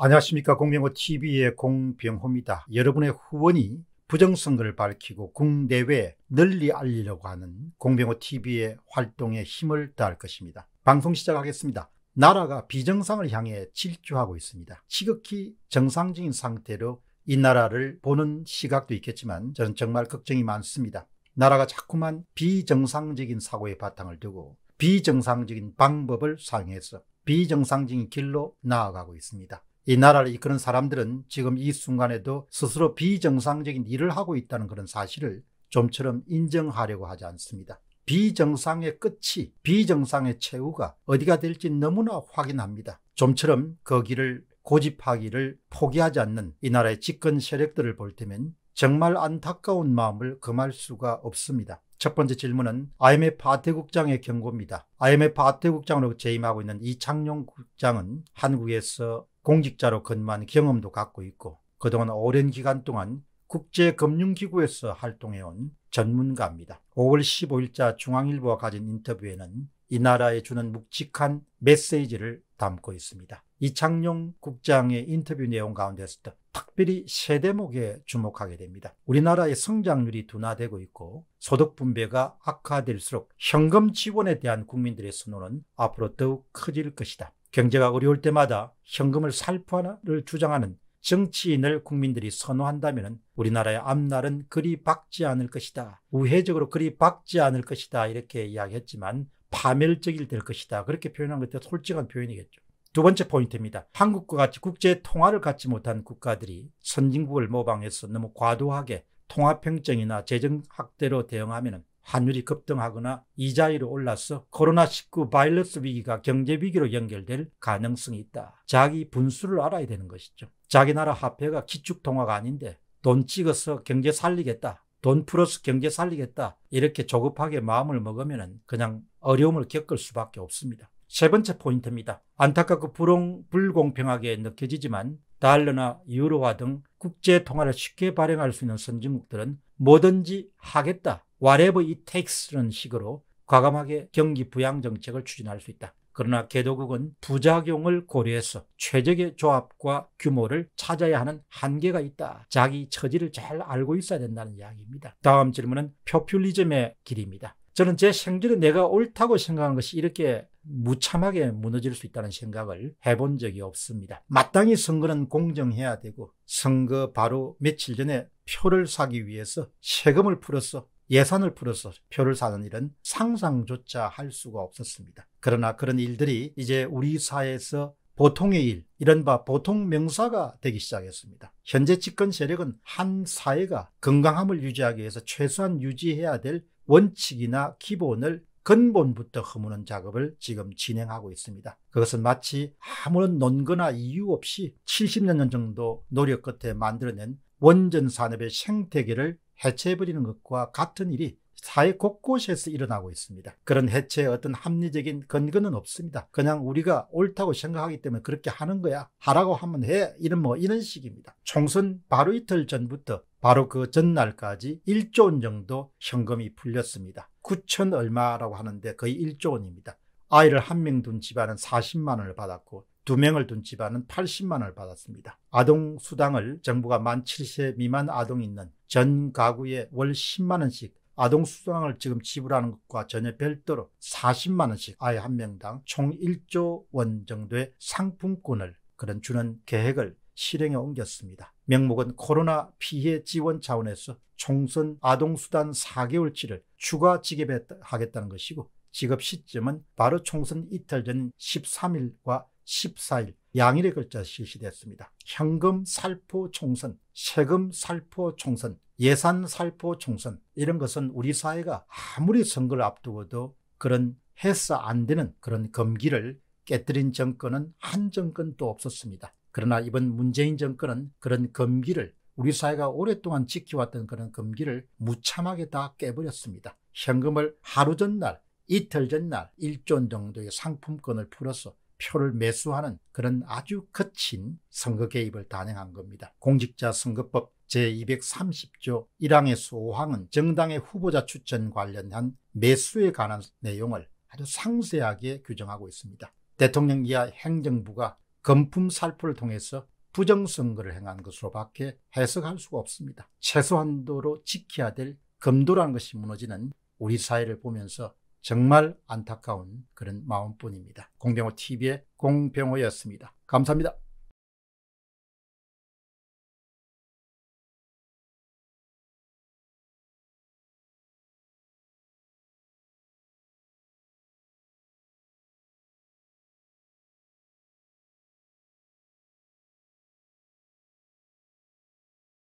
안녕하십니까 공병호 TV의 공병호입니다. 여러분의 후원이 부정선거를 밝히고 국내외 에 널리 알리려고 하는 공병호 TV의 활동에 힘을 다할 것입니다. 방송 시작하겠습니다. 나라가 비정상을 향해 질주하고 있습니다. 지극히 정상적인 상태로 이 나라를 보는 시각도 있겠지만 저는 정말 걱정이 많습니다. 나라가 자꾸만 비정상적인 사고의 바탕을 두고 비정상적인 방법을 사용해서 비정상적인 길로 나아가고 있습니다. 이 나라를 이끄는 사람들은 지금 이 순간에도 스스로 비정상적인 일을 하고 있다는 그런 사실을 좀처럼 인정하려고 하지 않습니다. 비정상의 끝이 비정상의 최후가 어디가 될지 너무나 확인합니다. 좀처럼 거기를 그 고집하기를 포기하지 않는 이 나라의 집권 세력들을 볼 때면 정말 안타까운 마음을 금할 수가 없습니다. 첫 번째 질문은 IMF 아태국장의 경고입니다. IMF 아태국장으로 재임하고 있는 이창용 국장은 한국에서 공직자로 근무한 경험도 갖고 있고 그동안 오랜 기간 동안 국제금융기구에서 활동해온 전문가입니다. 5월 15일자 중앙일보와 가진 인터뷰에는 이 나라에 주는 묵직한 메시지를 담고 있습니다. 이창용 국장의 인터뷰 내용 가운데서도 특별히 세 대목에 주목하게 됩니다. 우리나라의 성장률이 둔화되고 있고 소득 분배가 악화될수록 현금 지원에 대한 국민들의 선호는 앞으로 더욱 커질 것이다. 경제가 어려울 때마다 현금을 살포하나를 주장하는 정치인을 국민들이 선호한다면 우리나라의 앞날은 그리 밝지 않을 것이다. 우회적으로 그리 밝지 않을 것이다. 이렇게 이야기했지만 파멸적일 될 것이다. 그렇게 표현한 것도 솔직한 표현이겠죠. 두 번째 포인트입니다. 한국과 같이 국제 통화를 갖지 못한 국가들이 선진국을 모방해서 너무 과도하게 통화평정이나 재정확대로 대응하면 환율이 급등하거나 이자율이 올라서 코로나19 바이러스 위기가 경제 위기로 연결될 가능성이 있다. 자기 분수를 알아야 되는 것이죠. 자기 나라 화폐가 기축통화가 아닌데 돈 찍어서 경제 살리겠다. 돈 플러스 경제 살리겠다. 이렇게 조급하게 마음을 먹으면 그냥 어려움을 겪을 수밖에 없습니다. 세 번째 포인트입니다. 안타깝고 불용, 불공평하게 느껴지지만 달러나 유로화 등 국제 통화를 쉽게 발행할 수 있는 선진국들은 뭐든지 하겠다. whatever it takes라는 식으로 과감하게 경기 부양 정책을 추진할 수 있다. 그러나 개도국은 부작용을 고려해서 최적의 조합과 규모를 찾아야 하는 한계가 있다. 자기 처지를 잘 알고 있어야 된다는 이야기입니다. 다음 질문은 표퓰리즘의 길입니다. 저는 제 생전에 내가 옳다고 생각한 것이 이렇게 무참하게 무너질 수 있다는 생각을 해본 적이 없습니다. 마땅히 선거는 공정해야 되고 선거 바로 며칠 전에 표를 사기 위해서 세금을 풀어서 예산을 풀어서 표를 사는 일은 상상조차 할 수가 없었습니다. 그러나 그런 일들이 이제 우리 사회에서 보통의 일, 이른바 보통 명사가 되기 시작했습니다. 현재 집권 세력은 한 사회가 건강함을 유지하기 위해서 최소한 유지해야 될 원칙이나 기본을 근본부터 허무는 작업을 지금 진행하고 있습니다. 그것은 마치 아무런 논거나 이유 없이 70년 정도 노력 끝에 만들어낸 원전 산업의 생태계를 해체해버리는 것과 같은 일이 사회 곳곳에서 일어나고 있습니다. 그런 해체의 어떤 합리적인 근거는 없습니다. 그냥 우리가 옳다고 생각하기 때문에 그렇게 하는 거야. 하라고 하면 해. 이런 뭐 이런 식입니다. 총선 바로 이틀 전부터 바로 그 전날까지 1조 원 정도 현금이 풀렸습니다. 9천 얼마라고 하는데 거의 1조 원입니다. 아이를 한 명 둔 집안은 40만 원을 받았고 두 명을 둔 집안은 80만 원을 받았습니다. 아동 수당을 정부가 만 7세 미만 아동이 있는 전 가구에 월 10만 원씩 아동 수당을 지금 지불하는 것과 전혀 별도로 40만 원씩 아예한 명당 총 1조 원 정도의 상품권을 그런 주는 계획을 실행에 옮겼습니다. 명목은 코로나 피해 지원 차원에서 총선 아동수단 4개월치를 추가 지급하겠다는 것이고 지급 시점은 바로 총선 이틀 전 13일과 14일 양일에 걸쳐 실시됐습니다. 현금 살포 총선, 세금 살포 총선, 예산 살포 총선 이런 것은 우리 사회가 아무리 선거를 앞두고도 그런 해서 안 되는 그런 금기를 깨뜨린 정권은 한 정권도 없었습니다. 그러나 이번 문재인 정권은 그런 금기를 우리 사회가 오랫동안 지켜왔던 그런 금기를 무참하게 다 깨버렸습니다. 현금을 하루 전날, 이틀 전날 1조 원 정도의 상품권을 풀어서 표를 매수하는 그런 아주 거친 선거 개입을 단행한 겁니다. 공직자 선거법 제230조 1항의소 5항은 정당의 후보자 추천 관련한 매수에 관한 내용을 아주 상세하게 규정하고 있습니다. 대통령 이하 행정부가 금품 살포를 통해서 부정선거를 행한 것으로 밖에 해석할 수가 없습니다. 최소한도로 지켜야 될검도라는 것이 무너지는 우리 사회를 보면서 정말 안타까운 그런 마음뿐입니다. 공병호 TV의 공병호였습니다. 감사합니다.